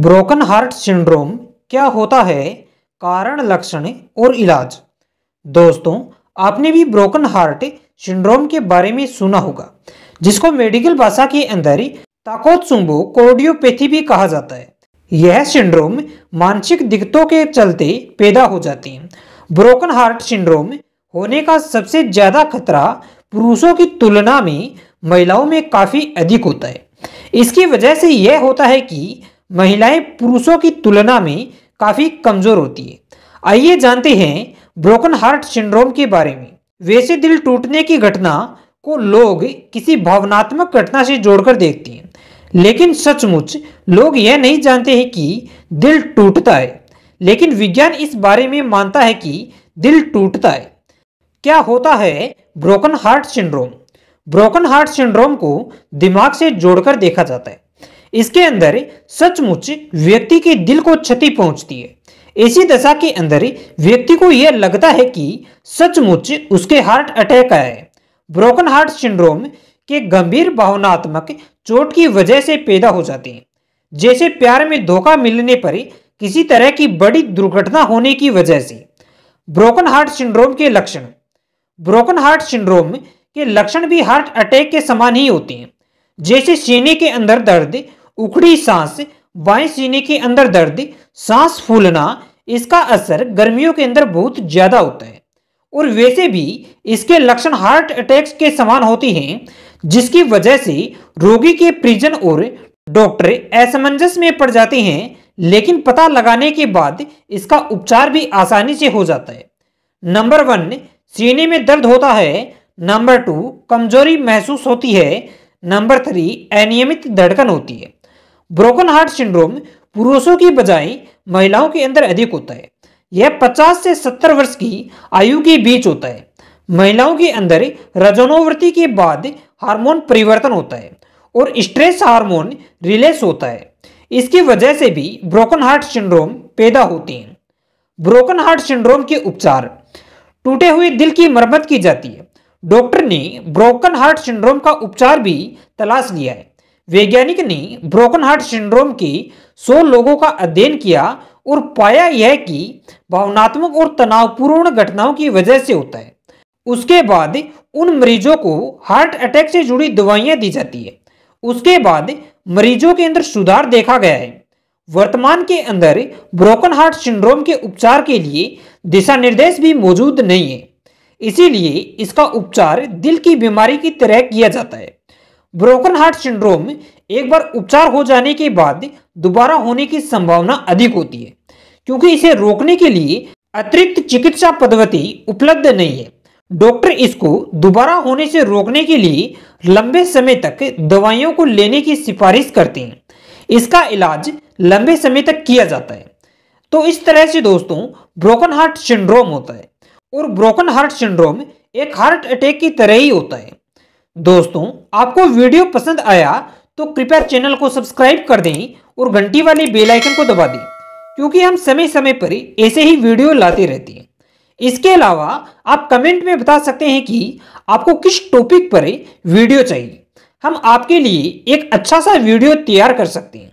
broken heart syndrome क्या होता है कारण लक्षण और इलाज दोस्तों आपने भी ब्रोकन हार्ट सिंड्रोम के बारे में सुना होगा जिसको मेडिकल भाषा के अंदर ताकोत्सुम्बो कोर्डियोपैथी भी कहा जाता है यह सिंड्रोम मानसिक दिक्कतों के चलते पैदा हो जाती है ब्रोकन हार्ट सिंड्रोम होने का सबसे ज़्यादा खतरा पुरुषों की तुलना में महिलाओं में काफ़ी अधिक होता है इसकी वजह से यह होता है कि महिलाएं पुरुषों की तुलना में काफ़ी कमज़ोर होती है आइए जानते हैं ब्रोकन हार्ट सिंड्रोम के बारे में वैसे दिल टूटने की घटना को लोग किसी भावनात्मक घटना से जोड़कर देखते हैं लेकिन सचमुच लोग यह नहीं जानते हैं कि दिल टूटता है लेकिन विज्ञान इस बारे में मानता है कि दिल टूटता है क्या होता है broken heart syndrome broken heart syndrome को दिमाग से जोड़कर देखा जाता है इसके अंदर सचमुच व्यक्ति के दिल को क्षति पहुंचती है ऐसी दशा के अंदर व्यक्ति को यह लगता है कि सचमुच उसके हार्ट अटैक आया है ब्रोकन हार्ट सिंड्रोम के गंभीर भावनात्मक चोट की वजह से पैदा हो जाते हैं जैसे प्यार में धोखा मिलने पर किसी तरह की बड़ी दुर्घटना होने की वजह से ब्रोकन हार्ट सिंड्रोम के लक्षण ब्रोकन हार्ट सिंड्रोम के लक्षण भी हार्ट अटैक के समान ही होते हैं जैसे सीने के अंदर दर्द उखड़ी सांस बाएं सीने के अंदर दर्द सांस फूलना इसका असर गर्मियों के अंदर बहुत ज़्यादा होता है और वैसे भी इसके लक्षण हार्ट अटैक्स के समान होती हैं जिसकी वजह से रोगी के परिजन और डॉक्टर असमंजस में पड़ जाते हैं लेकिन पता लगाने के बाद इसका उपचार भी आसानी से हो जाता है नंबर वन सीने में दर्द होता है नंबर टू कमजोरी महसूस होती है नंबर थ्री अनियमित धड़कन होती है ब्रोकन हार्ट सिंड्रोम पुरुषों की बजाय महिलाओं के अंदर अधिक होता है यह 50 से 70 वर्ष की आयु के बीच होता है महिलाओं के अंदर रजनोवृत्ति के बाद हार्मोन परिवर्तन होता है और स्ट्रेस हार्मोन रिलेस होता है इसकी वजह से भी ब्रोकन हार्ट सिंड्रोम पैदा होती हैं ब्रोकन हार्ट सिंड्रोम के उपचार टूटे हुए दिल की मरम्मत की जाती है डॉक्टर ने ब्रोकन हार्ट सिंड्रोम का उपचार भी तलाश लिया है वैज्ञानिक ने ब्रोकन हार्ट सिंड्रोम के 100 लोगों का अध्ययन किया और पाया यह कि भावनात्मक और तनावपूर्ण घटनाओं की वजह से होता है उसके बाद उन मरीजों को हार्ट अटैक से जुड़ी दवाइयां दी जाती है उसके बाद मरीजों के अंदर सुधार देखा गया है वर्तमान के अंदर ब्रोकन हार्ट सिंड्रोम के उपचार के लिए दिशा निर्देश भी मौजूद नहीं है इसीलिए इसका उपचार दिल की बीमारी की तरह किया जाता है ब्रोकन हार्ट सिंड्रोम एक बार उपचार हो जाने के बाद दोबारा होने की संभावना अधिक होती है क्योंकि इसे रोकने के लिए अतिरिक्त चिकित्सा पद्धति उपलब्ध नहीं है डॉक्टर इसको दोबारा होने से रोकने के लिए लंबे समय तक दवाइयों को लेने की सिफारिश करते हैं इसका इलाज लंबे समय तक किया जाता है तो इस तरह से दोस्तों ब्रोकन हार्ट सिंड्रोम होता है और ब्रोकन हार्ट सिंड्रोम एक हार्ट अटैक की तरह ही होता है दोस्तों आपको वीडियो पसंद आया तो कृपया चैनल को सब्सक्राइब कर दें और घंटी वाले बेल आइकन को दबा दें क्योंकि हम समय समय पर ऐसे ही वीडियो लाते रहते हैं इसके अलावा आप कमेंट में बता सकते हैं कि आपको किस टॉपिक पर वीडियो चाहिए हम आपके लिए एक अच्छा सा वीडियो तैयार कर सकते हैं